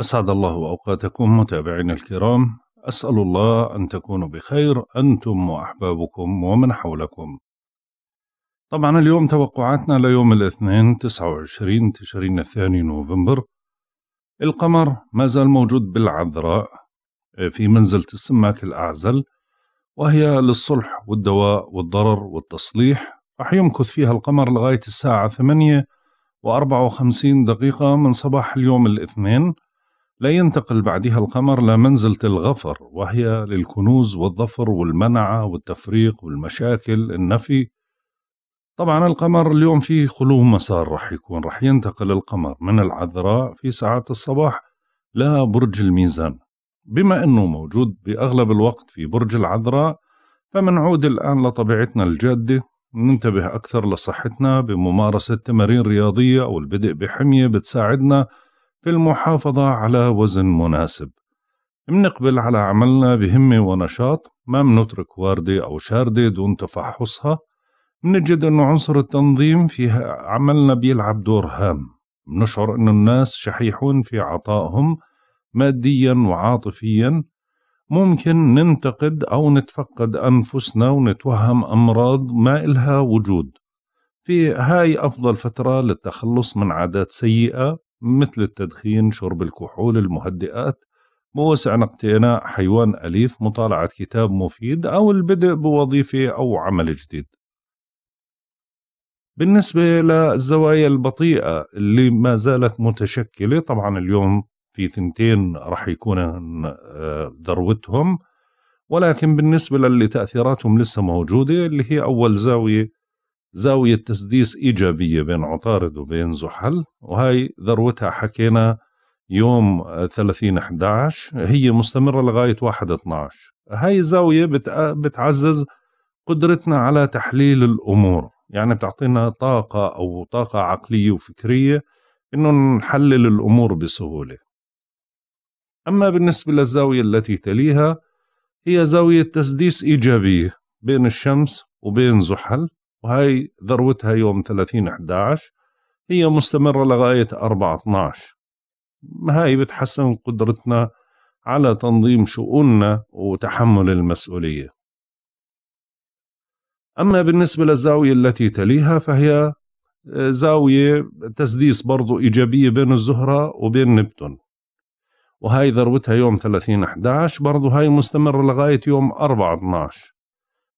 أسعد الله أوقاتكم متابعينا الكرام أسأل الله أن تكونوا بخير أنتم وأحبابكم ومن حولكم طبعا اليوم توقعاتنا ليوم الاثنين 29 تشرين الثاني نوفمبر القمر ما زال موجود بالعذراء آه، في منزلة السماك الأعزل وهي للصلح والدواء والضرر والتصليح رح يمكث فيها القمر لغاية الساعة 8 و54 دقيقة من صباح اليوم الاثنين لا ينتقل بعدها القمر لمنزلة الغفر وهي للكنوز والظفر والمنعة والتفريق والمشاكل النفي طبعا القمر اليوم فيه خلو مسار رح يكون رح ينتقل القمر من العذراء في ساعات الصباح لبرج الميزان بما أنه موجود بأغلب الوقت في برج العذراء فمنعود الآن لطبيعتنا الجادة ننتبه أكثر لصحتنا بممارسة تمارين رياضية أو البدء بحمية بتساعدنا في المحافظة على وزن مناسب منقبل على عملنا بهمة ونشاط ما منترك واردة أو شاردة دون تفحصها منجد أن عنصر التنظيم في عملنا بيلعب دور هام منشعر أن الناس شحيحون في عطائهم ماديا وعاطفيا ممكن ننتقد أو نتفقد أنفسنا ونتوهم أمراض ما إلها وجود في هاي أفضل فترة للتخلص من عادات سيئة مثل التدخين شرب الكحول المهدئات موسع اقتناء حيوان أليف مطالعة كتاب مفيد أو البدء بوظيفة أو عمل جديد بالنسبة للزوايا البطيئة اللي ما زالت متشكلة طبعا اليوم في ثنتين رح يكون آه، ذروتهم ولكن بالنسبة للي تأثيراتهم لسه موجودة اللي هي أول زاوية زاوية تسديس إيجابية بين عطارد وبين زحل وهي ذروتها حكينا يوم 30 11 هي مستمرة لغاية 1 12 هاي الزاوية بتعزز قدرتنا على تحليل الأمور يعني بتعطينا طاقة أو طاقة عقلية وفكرية إنه نحلل الأمور بسهولة أما بالنسبة للزاوية التي تليها هي زاوية تسديس إيجابية بين الشمس وبين زحل وهي ذروتها يوم 30 11 هي مستمرة لغاية 4 12 هاي بتحسن قدرتنا على تنظيم شؤوننا وتحمل المسؤولية أما بالنسبة للزاوية التي تليها فهي آه، زاوية تسديس برضو إيجابية بين الزهرة وبين نبتون وهي ذروتها يوم 30 11 برضو هاي مستمرة لغاية يوم 4 12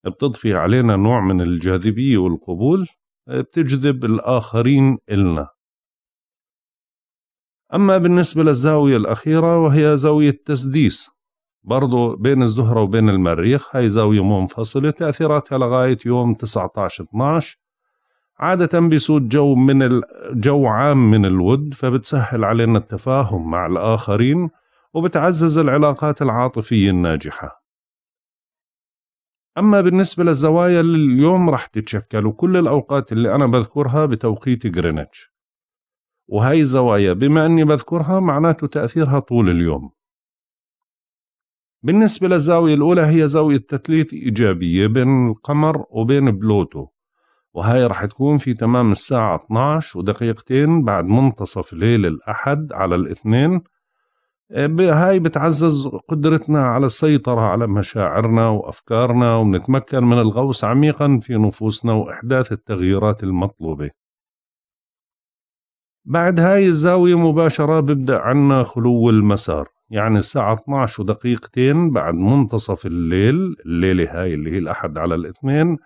بتضفي علينا نوع من الجاذبية والقبول آه، بتجذب الآخرين إلنا أما بالنسبة للزاوية الأخيرة وهي زاوية تسديس برضو بين الزهرة وبين المريخ هاي زاوية منفصلة تأثيراتها لغاية يوم 19-12 عادة بيسود جو من الجو عام من الود فبتسهل علينا التفاهم مع الآخرين وبتعزز العلاقات العاطفية الناجحة أما بالنسبة للزوايا اللي اليوم راح تتشكل وكل الأوقات اللي أنا بذكرها بتوقيت جرينتش وهي الزوايا بما أني بذكرها معناته تأثيرها طول اليوم بالنسبة للزاوية الأولى هي زاوية تثليث إيجابية بين القمر وبين بلوتو وهي رح تكون في تمام الساعة 12 ودقيقتين بعد منتصف ليل الأحد على الاثنين هاي بتعزز قدرتنا على السيطرة على مشاعرنا وأفكارنا ونتمكن من الغوص عميقا في نفوسنا وإحداث التغييرات المطلوبة بعد هاي الزاوية مباشرة ببدأ عنا خلو المسار يعني الساعة 12 ودقيقتين بعد منتصف الليل الليلة هاي اللي هي الأحد على الاثنين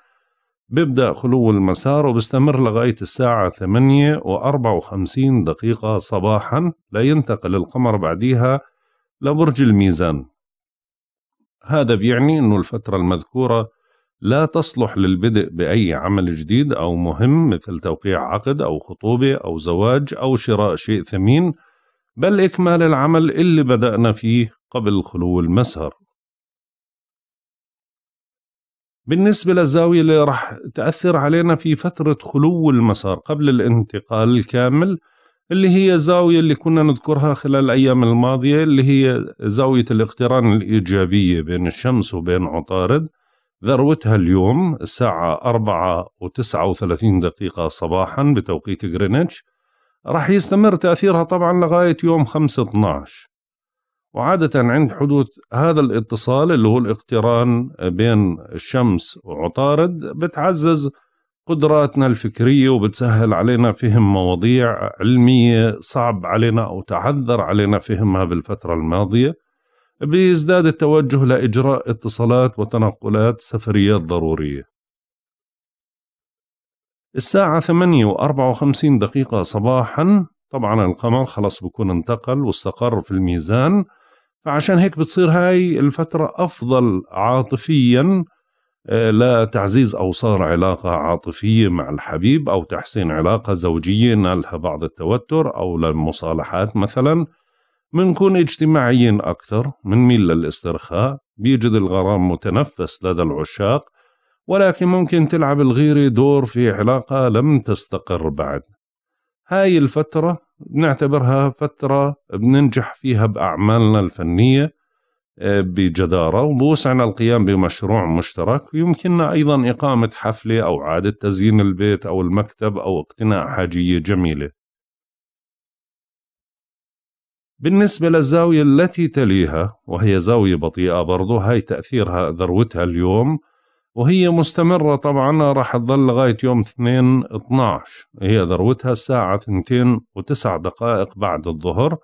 بيبدأ خلو المسار وبيستمر لغاية الساعة 8 و54 دقيقة صباحا لينتقل القمر بعديها لبرج الميزان هذا بيعني أنه الفترة المذكورة لا تصلح للبدء بأي عمل جديد أو مهم مثل توقيع عقد أو خطوبة أو زواج أو شراء شيء ثمين بل إكمال العمل اللي بدأنا فيه قبل خلو المسهر بالنسبة للزاوية اللي راح تأثر علينا في فترة خلو المسار قبل الانتقال الكامل اللي هي زاوية اللي كنا نذكرها خلال الأيام الماضية اللي هي زاوية الاقتران الإيجابية بين الشمس وبين عطارد ذروتها اليوم الساعة 4 و39 دقيقة صباحا بتوقيت غرينتش راح يستمر تأثيرها طبعا لغاية يوم 5 12 وعادة عند حدوث هذا الاتصال اللي هو الاقتران بين الشمس وعطارد بتعزز قدراتنا الفكرية وبتسهل علينا فهم مواضيع علمية صعب علينا أو تعذر علينا فهمها بالفترة الماضية بيزداد التوجه لإجراء اتصالات وتنقلات سفريات ضرورية الساعة 8 و 54 دقيقة صباحا طبعا القمر خلاص بكون انتقل واستقر في الميزان فعشان هيك بتصير هاي الفترة أفضل عاطفيا آه، لتعزيز أوصار علاقة عاطفية مع الحبيب أو تحسين علاقة زوجية نالها بعض التوتر أو للمصالحات مثلا منكون اجتماعيين أكثر ميل للاسترخاء بيجد الغرام متنفس لدى العشاق ولكن ممكن تلعب الغيرة دور في علاقة لم تستقر بعد هاي الفترة نعتبرها فترة بننجح فيها بأعمالنا الفنية آه، بجدارة وبوسعنا القيام بمشروع مشترك ويمكننا أيضا إقامة حفلة أو عادة تزيين البيت أو المكتب أو اقتناء حاجية جميلة بالنسبة للزاوية التي تليها وهي زاوية بطيئة برضو هاي تأثيرها ذروتها اليوم وهي مستمرة طبعا راح تظل لغاية يوم 2 12 هي ذروتها الساعة 2 و دقائق بعد الظهر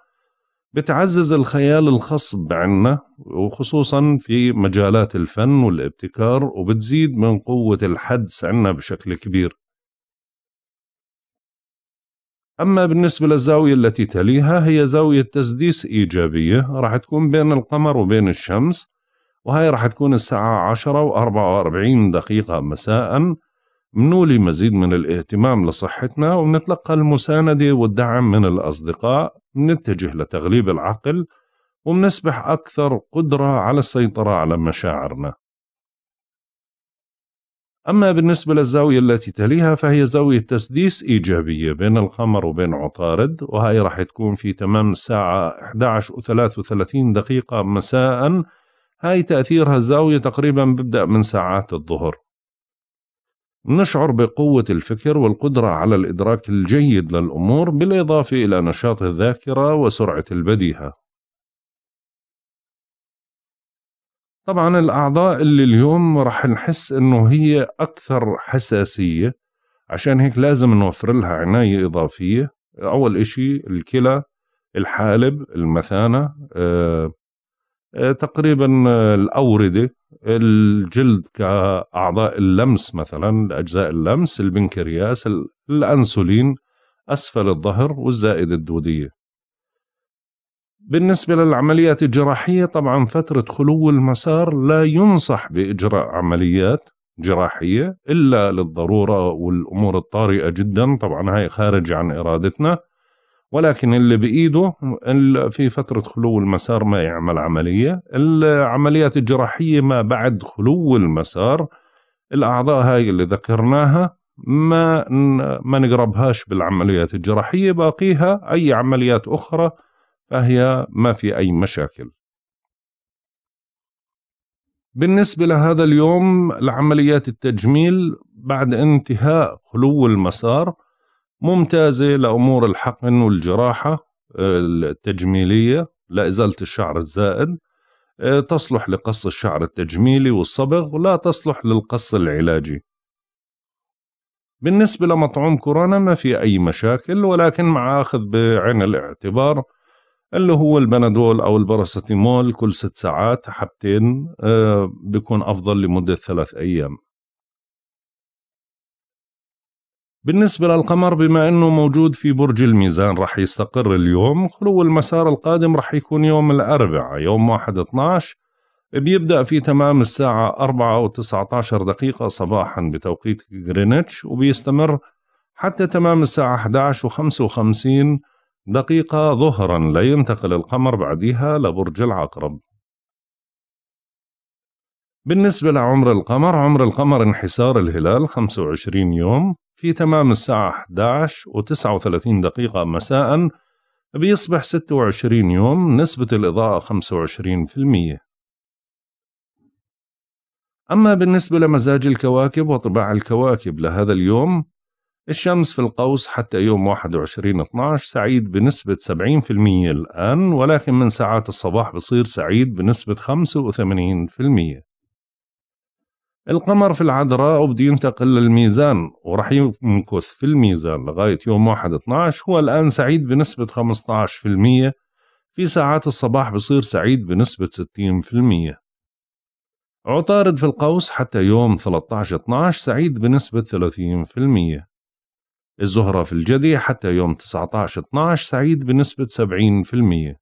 بتعزز الخيال الخصب عنا وخصوصا في مجالات الفن والابتكار وبتزيد من قوة الحدس عنا بشكل كبير أما بالنسبة للزاوية التي تليها هي زاوية تسديس إيجابية راح تكون بين القمر وبين الشمس وهي راح تكون الساعة 10 و44 دقيقة مساء منولي مزيد من الاهتمام لصحتنا ونتلقى المساندة والدعم من الأصدقاء نتجه لتغليب العقل ومنصبح أكثر قدرة على السيطرة على مشاعرنا أما بالنسبة للزاوية التي تليها فهي زاوية تسديس إيجابية بين القمر وبين عطارد وهي راح تكون في تمام الساعة 11 و33 دقيقة مساءً هاي تأثيرها الزاوية تقريبا بيبدأ من ساعات الظهر نشعر بقوة الفكر والقدرة على الإدراك الجيد للأمور بالإضافة إلى نشاط الذاكرة وسرعة البديهة طبعا الأعضاء اللي اليوم رح نحس إنه هي أكثر حساسية عشان هيك لازم نوفر لها عناية إضافية أول إشي الكلى الحالب المثانة آه آه، تقريبا آه، الأوردة الجلد كأعضاء اللمس مثلا أجزاء اللمس البنكرياس الأنسولين أسفل الظهر والزائدة الدودية بالنسبة للعمليات الجراحية طبعا فترة خلو المسار لا ينصح بإجراء عمليات جراحية إلا للضرورة والأمور الطارئة جدا طبعا هاي خارج عن إرادتنا ولكن اللي بإيده في فترة خلو المسار ما يعمل عملية العمليات الجراحية ما بعد خلو المسار الأعضاء هاي اللي ذكرناها ما ما نقربهاش بالعمليات الجراحية باقيها أي عمليات أخرى فهي ما في أي مشاكل بالنسبة لهذا اليوم لعمليات التجميل بعد انتهاء خلو المسار ممتازة لأمور الحقن والجراحة آه، التجميلية لإزالة الشعر الزائد آه، تصلح لقص الشعر التجميلي والصبغ ولا تصلح للقص العلاجي بالنسبة لمطعوم كورونا ما في أي مشاكل ولكن مع أخذ بعين الاعتبار اللي هو البنادول أو البراستيمول كل ست ساعات حبتين آه، بيكون أفضل لمدة ثلاث أيام بالنسبة للقمر بما أنه موجود في برج الميزان رح يستقر اليوم خلو المسار القادم رح يكون يوم الأربعاء يوم 1 12 بيبدأ في تمام الساعة 4 و 19 دقيقة صباحا بتوقيت غرينتش وبيستمر حتى تمام الساعة 11 و 55 دقيقة ظهرا لينتقل القمر بعدها لبرج العقرب بالنسبة لعمر القمر عمر القمر انحسار الهلال 25 يوم في تمام الساعة 11 و 39 دقيقة مساء بيصبح 26 يوم نسبة الإضاءة 25% أما بالنسبة لمزاج الكواكب وطباع الكواكب لهذا اليوم الشمس في القوس حتى يوم 21/12 سعيد بنسبة 70% الآن ولكن من ساعات الصباح بصير سعيد بنسبة 85% القمر في العذراء وبده ينتقل للميزان وراح يمكث في الميزان لغاية يوم 1 12 هو الآن سعيد بنسبة 15% في ساعات الصباح بصير سعيد بنسبة 60% عطارد في القوس حتى يوم 13 12 سعيد بنسبة 30% الزهرة في الجدي حتى يوم 19 12 سعيد بنسبة 70%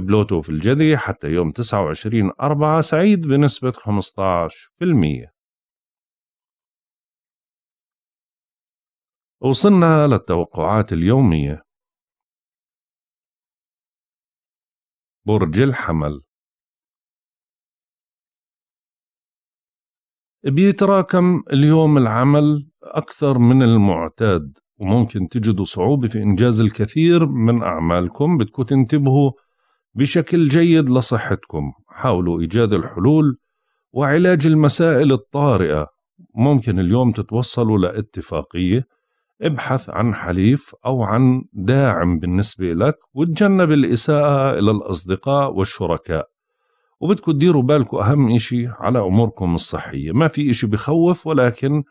بلوتو في الجدي حتى يوم 29 أربعة سعيد بنسبة 15% وصلنا للتوقعات اليومية برج الحمل بيتراكم اليوم العمل أكثر من المعتاد وممكن تجدوا صعوبة في إنجاز الكثير من أعمالكم بدكم تنتبهوا بشكل جيد لصحتكم حاولوا إيجاد الحلول وعلاج المسائل الطارئة ممكن اليوم تتوصلوا لاتفاقية ابحث عن حليف أو عن داعم بالنسبة لك وتجنب الإساءة إلى الأصدقاء والشركاء وبدكم تديروا بالكم أهم إشي على أموركم الصحية ما في إشي بخوف ولكن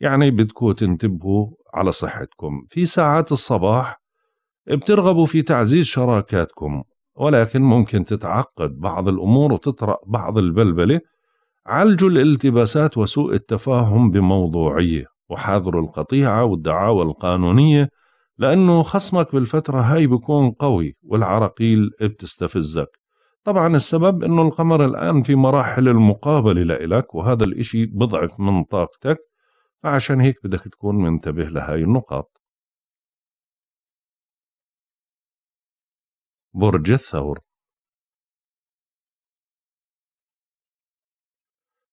يعني بدكم تنتبهوا على صحتكم في ساعات الصباح بترغبوا في تعزيز شراكاتكم ولكن ممكن تتعقد بعض الأمور وتطرأ بعض البلبلة عالجوا الالتباسات وسوء التفاهم بموضوعية وحاذروا القطيعة والدعاوى القانونية لأنه خصمك بالفترة هاي بكون قوي والعراقيل بتستفزك طبعا السبب أنه القمر الآن في مراحل المقابلة لإلك وهذا الإشي بضعف من طاقتك فعشان هيك بدك تكون منتبه لهاي النقاط برج الثور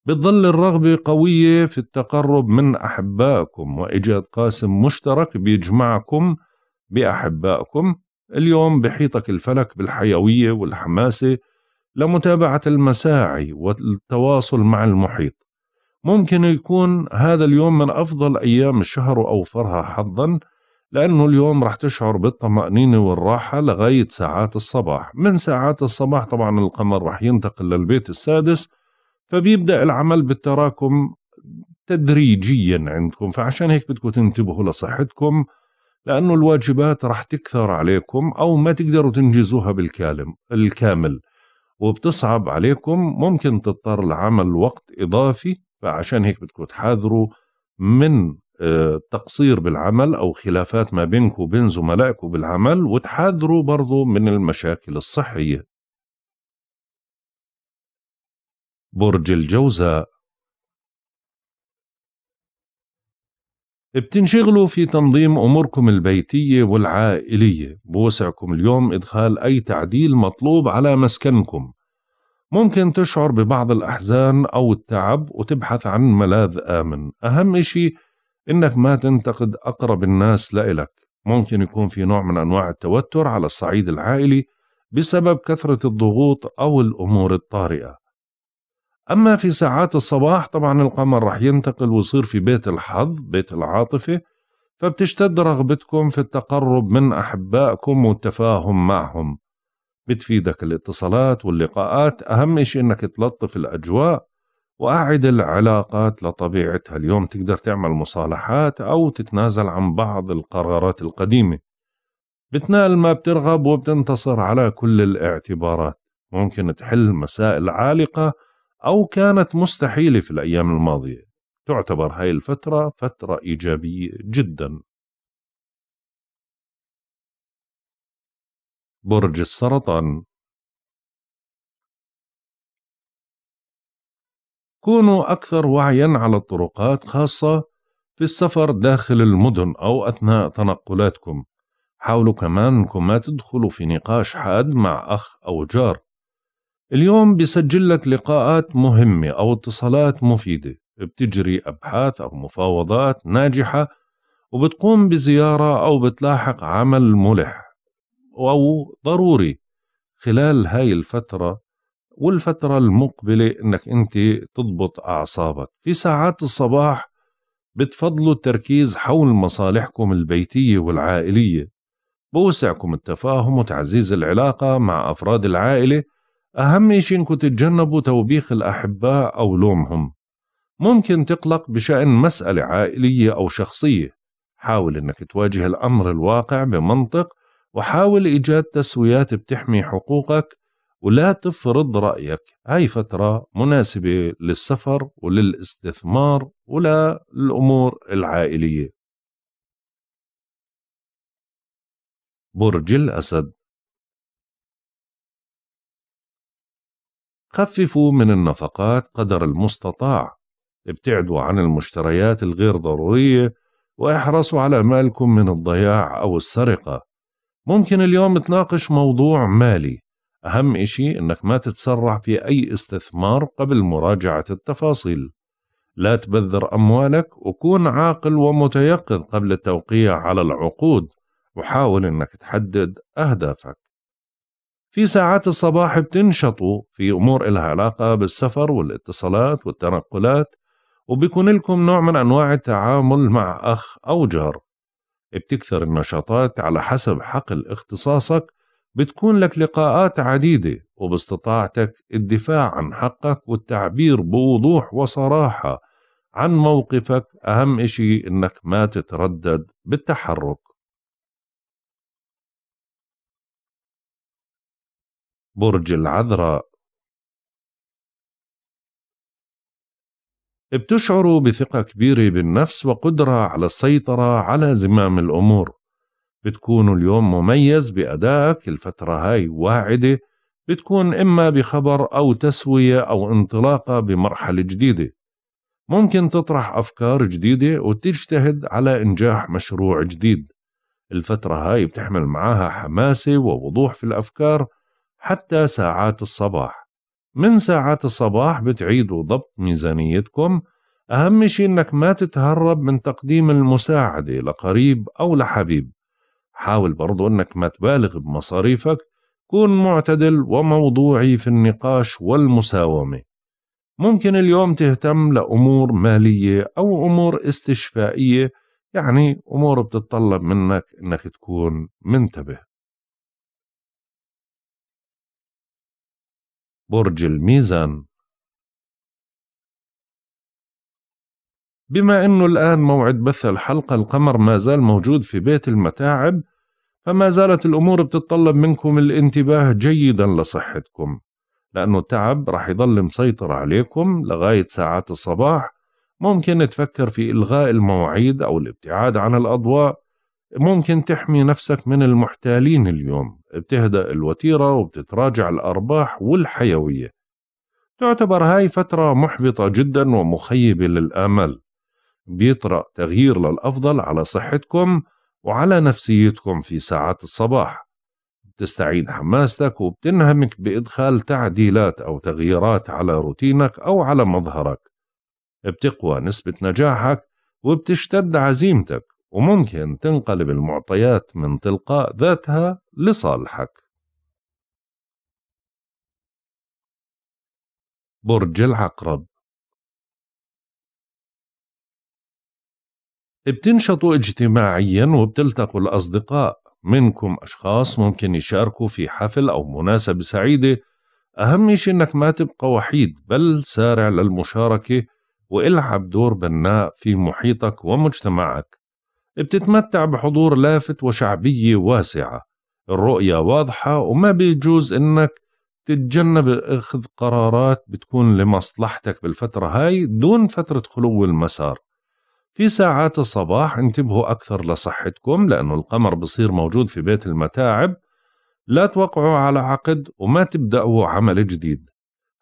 بتظل الرغبة قوية في التقرب من أحبائكم وإيجاد قاسم مشترك بيجمعكم بأحبائكم اليوم بحيطك الفلك بالحيوية والحماسة لمتابعة المساعي والتواصل مع المحيط ممكن يكون هذا اليوم من أفضل أيام الشهر وأوفرها حظا لأنه اليوم راح تشعر بالطمأنينة والراحة لغاية ساعات الصباح من ساعات الصباح طبعا القمر راح ينتقل للبيت السادس فبيبدأ العمل بالتراكم تدريجيا عندكم فعشان هيك بدكم تنتبهوا لصحتكم لأنه الواجبات راح تكثر عليكم أو ما تقدروا تنجزوها بالكامل الكامل وبتصعب عليكم ممكن تضطر لعمل وقت إضافي فعشان هيك بدكم تحاذروا من تقصير بالعمل أو خلافات ما بينك وبين زملائك بالعمل وتحذروا برضو من المشاكل الصحية برج الجوزاء بتنشغلوا في تنظيم أموركم البيتية والعائلية بوسعكم اليوم إدخال أي تعديل مطلوب على مسكنكم ممكن تشعر ببعض الأحزان أو التعب وتبحث عن ملاذ آمن أهم إشي إنك ما تنتقد أقرب الناس لإلك ممكن يكون في نوع من أنواع التوتر على الصعيد العائلي بسبب كثرة الضغوط أو الأمور الطارئة أما في ساعات الصباح طبعا القمر رح ينتقل ويصير في بيت الحظ بيت العاطفة فبتشتد رغبتكم في التقرب من أحبائكم والتفاهم معهم بتفيدك الاتصالات واللقاءات أهم شيء أنك تلطف الأجواء وأعد العلاقات لطبيعتها اليوم تقدر تعمل مصالحات أو تتنازل عن بعض القرارات القديمة بتنال ما بترغب وبتنتصر على كل الاعتبارات ممكن تحل مسائل عالقة أو كانت مستحيلة في الأيام الماضية تعتبر هاي الفترة فترة إيجابية جدا برج السرطان كونوا أكثر وعيا على الطرقات خاصة في السفر داخل المدن أو أثناء تنقلاتكم حاولوا كمان أنكم ما تدخلوا في نقاش حاد مع أخ أو جار اليوم بيسجل لك لقاءات مهمة أو اتصالات مفيدة بتجري أبحاث أو مفاوضات ناجحة وبتقوم بزيارة أو بتلاحق عمل ملح أو ضروري خلال هاي الفترة والفترة المقبلة انك انت تضبط اعصابك في ساعات الصباح بتفضلوا التركيز حول مصالحكم البيتية والعائلية بوسعكم التفاهم وتعزيز العلاقة مع أفراد العائلة أهم شيء إنكم تتجنبوا توبيخ الأحباء أو لومهم ممكن تقلق بشأن مسألة عائلية أو شخصية حاول إنك تواجه الأمر الواقع بمنطق وحاول إيجاد تسويات بتحمي حقوقك ولا تفرض رأيك هاي فترة مناسبة للسفر وللاستثمار ولا الأمور العائلية برج الأسد خففوا من النفقات قدر المستطاع ابتعدوا عن المشتريات الغير ضرورية واحرصوا على مالكم من الضياع أو السرقة ممكن اليوم تناقش موضوع مالي أهم إشي إنك ما تتسرع في أي استثمار قبل مراجعة التفاصيل لا تبذر أموالك وكون عاقل ومتيقظ قبل التوقيع على العقود وحاول إنك تحدد أهدافك في ساعات الصباح بتنشطوا في أمور إلها علاقة بالسفر والاتصالات والتنقلات وبيكون لكم نوع من أنواع التعامل مع أخ أو جار بتكثر النشاطات على حسب حقل اختصاصك بتكون لك لقاءات عديدة وباستطاعتك الدفاع عن حقك والتعبير بوضوح وصراحة عن موقفك أهم إشي إنك ما تتردد بالتحرك برج العذراء بتشعروا بثقة كبيرة بالنفس وقدرة على السيطرة على زمام الأمور بتكون اليوم مميز بأدائك الفترة هاي واعدة بتكون إما بخبر أو تسوية أو انطلاقة بمرحلة جديدة ممكن تطرح أفكار جديدة وتجتهد على إنجاح مشروع جديد الفترة هاي بتحمل معاها حماسة ووضوح في الأفكار حتى ساعات الصباح من ساعات الصباح بتعيدوا ضبط ميزانيتكم أهم شيء إنك ما تتهرب من تقديم المساعدة لقريب أو لحبيب حاول برضو أنك ما تبالغ بمصاريفك كن معتدل وموضوعي في النقاش والمساومة ممكن اليوم تهتم لأمور مالية أو أمور استشفائية يعني أمور بتتطلب منك أنك تكون منتبه برج الميزان بما أنه الآن موعد بث الحلقة القمر ما زال موجود في بيت المتاعب فما زالت الأمور بتتطلب منكم الانتباه جيدا لصحتكم لأنه التعب راح يظل مسيطر عليكم لغاية ساعات الصباح ممكن تفكر في إلغاء المواعيد أو الابتعاد عن الأضواء ممكن تحمي نفسك من المحتالين اليوم بتهدأ الوتيرة وبتتراجع الأرباح والحيوية تعتبر هاي فترة محبطة جدا ومخيبة للآمل بيطرأ تغيير للأفضل على صحتكم وعلى نفسيتكم في ساعات الصباح بتستعيد حماستك وبتنهمك بإدخال تعديلات أو تغييرات على روتينك أو على مظهرك بتقوى نسبة نجاحك وبتشتد عزيمتك وممكن تنقلب المعطيات من تلقاء ذاتها لصالحك برج العقرب بتنشطوا اجتماعيا وبتلتقوا الأصدقاء منكم أشخاص ممكن يشاركوا في حفل أو مناسبة سعيدة أهم شيء إنك ما تبقى وحيد بل سارع للمشاركة والعب دور بناء في محيطك ومجتمعك بتتمتع بحضور لافت وشعبية واسعة الرؤية واضحة وما بيجوز إنك تتجنب أخذ قرارات بتكون لمصلحتك بالفترة هاي دون فترة خلو المسار في ساعات الصباح انتبهوا أكثر لصحتكم لأن القمر بصير موجود في بيت المتاعب لا توقعوا على عقد وما تبدأوا عمل جديد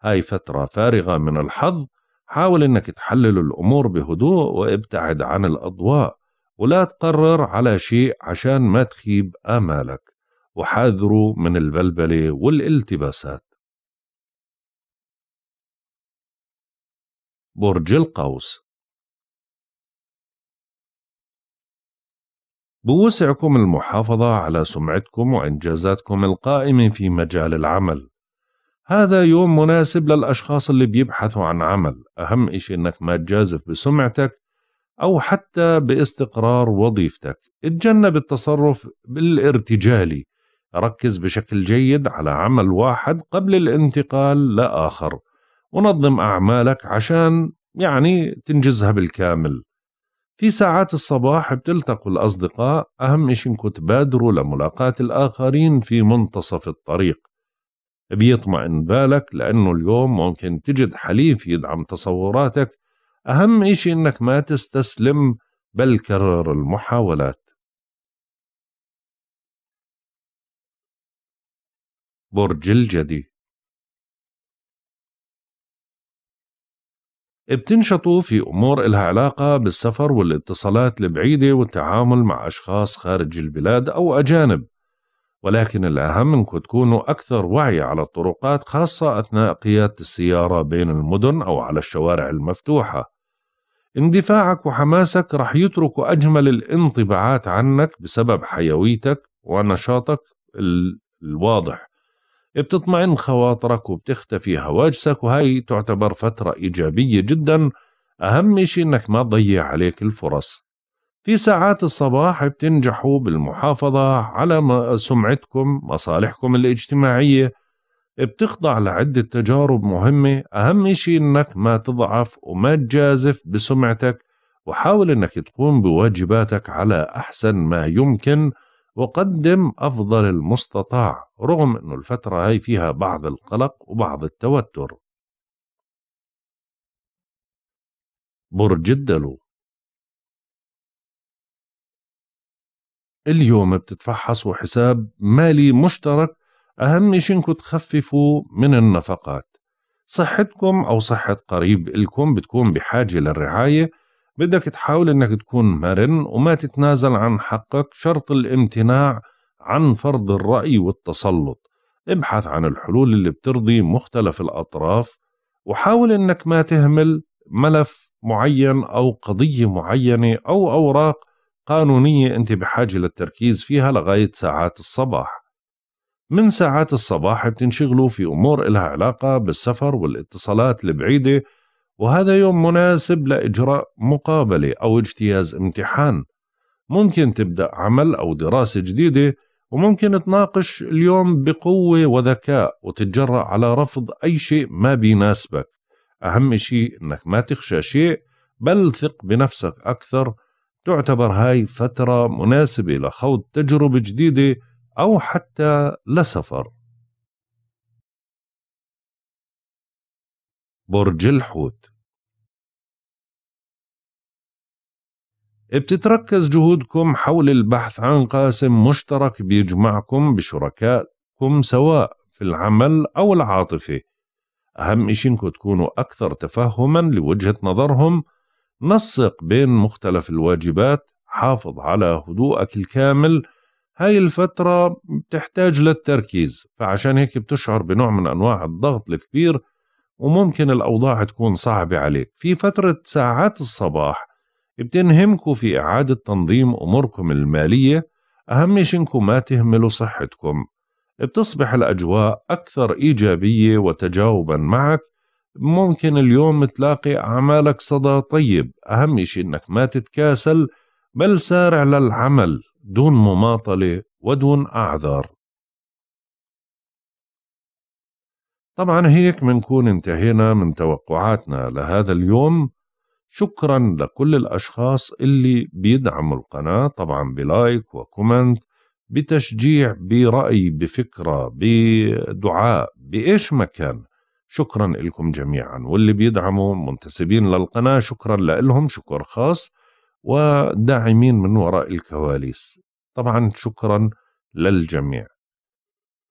هاي فترة فارغة من الحظ حاول أنك تحلل الأمور بهدوء وابتعد عن الأضواء ولا تقرر على شيء عشان ما تخيب آمالك وحاذروا من البلبلة والالتباسات برج القوس بوسعكم المحافظة على سمعتكم وإنجازاتكم القائمة في مجال العمل هذا يوم مناسب للأشخاص اللي بيبحثوا عن عمل أهم إشي إنك ما تجازف بسمعتك أو حتى باستقرار وظيفتك اتجنب التصرف بالارتجالي ركز بشكل جيد على عمل واحد قبل الانتقال لآخر ونظم أعمالك عشان يعني تنجزها بالكامل في ساعات الصباح بتلتقوا الأصدقاء أهم إشي إنكم تبادروا لملاقاة الآخرين في منتصف الطريق بيطمئن بالك لأنه اليوم ممكن تجد حليف يدعم تصوراتك أهم إشي إنك ما تستسلم بل كرر المحاولات برج الجدي بتنشطوا في أمور إلها علاقة بالسفر والاتصالات البعيدة والتعامل مع أشخاص خارج البلاد أو أجانب ولكن الأهم أنكم تكونوا أكثر وعي على الطرقات خاصة أثناء قيادة السيارة بين المدن أو على الشوارع المفتوحة اندفاعك وحماسك رح يتركوا أجمل الانطباعات عنك بسبب حيويتك ونشاطك الواضح بتطمئن خواطرك وبتختفي هواجسك وهي تعتبر فترة إيجابية جدا أهم شيء إنك ما تضيع عليك الفرص في ساعات الصباح بتنجحوا بالمحافظة على سمعتكم مصالحكم الاجتماعية بتخضع لعدة تجارب مهمة أهم شيء إنك ما تضعف وما تجازف بسمعتك وحاول إنك تقوم بواجباتك على أحسن ما يمكن وقدم أفضل المستطاع رغم أن الفترة هاي فيها بعض القلق وبعض التوتر برج الدلو اليوم بتتفحصوا حساب مالي مشترك أهم شي انكم تخففوا من النفقات صحتكم أو صحة قريب إلكم بتكون بحاجة للرعاية بدك تحاول انك تكون مرن وما تتنازل عن حقك شرط الامتناع عن فرض الرأي والتسلط ابحث عن الحلول اللي بترضي مختلف الأطراف وحاول انك ما تهمل ملف معين أو قضية معينة أو أوراق قانونية أنت بحاجة للتركيز فيها لغاية ساعات الصباح من ساعات الصباح بتنشغلوا في أمور إلها علاقة بالسفر والاتصالات البعيدة وهذا يوم مناسب لإجراء مقابلة أو اجتياز امتحان ممكن تبدأ عمل أو دراسة جديدة وممكن تناقش اليوم بقوة وذكاء وتتجرأ على رفض أي شيء ما بيناسبك أهم شيء أنك ما تخشى شيء بل ثق بنفسك أكثر تعتبر هاي فترة مناسبة لخوض تجربة جديدة أو حتى لسفر برج الحوت بتتركز جهودكم حول البحث عن قاسم مشترك بيجمعكم بشركائكم سواء في العمل أو العاطفة أهم إشي إنكم تكونوا أكثر تفهما لوجهة نظرهم نسق بين مختلف الواجبات حافظ على هدوءك الكامل هاي الفترة بتحتاج للتركيز فعشان هيك بتشعر بنوع من أنواع الضغط الكبير وممكن الأوضاع تكون صعبة عليك في فترة ساعات الصباح بتنهمكم في إعادة تنظيم أموركم المالية أهم شي إنكم ما تهملوا صحتكم بتصبح الأجواء أكثر إيجابية وتجاوبا معك ممكن اليوم تلاقي أعمالك صدى طيب أهم شي إنك ما تتكاسل بل سارع للعمل دون مماطلة ودون أعذار طبعا هيك منكون انتهينا من توقعاتنا لهذا اليوم شكرا لكل الأشخاص اللي بيدعموا القناة طبعا بلايك وكومنت بتشجيع برأي بفكرة بدعاء بإيش ما كان شكرا لكم جميعا واللي بيدعموا منتسبين للقناة شكرا لهم شكر خاص وداعمين من وراء الكواليس طبعا شكرا للجميع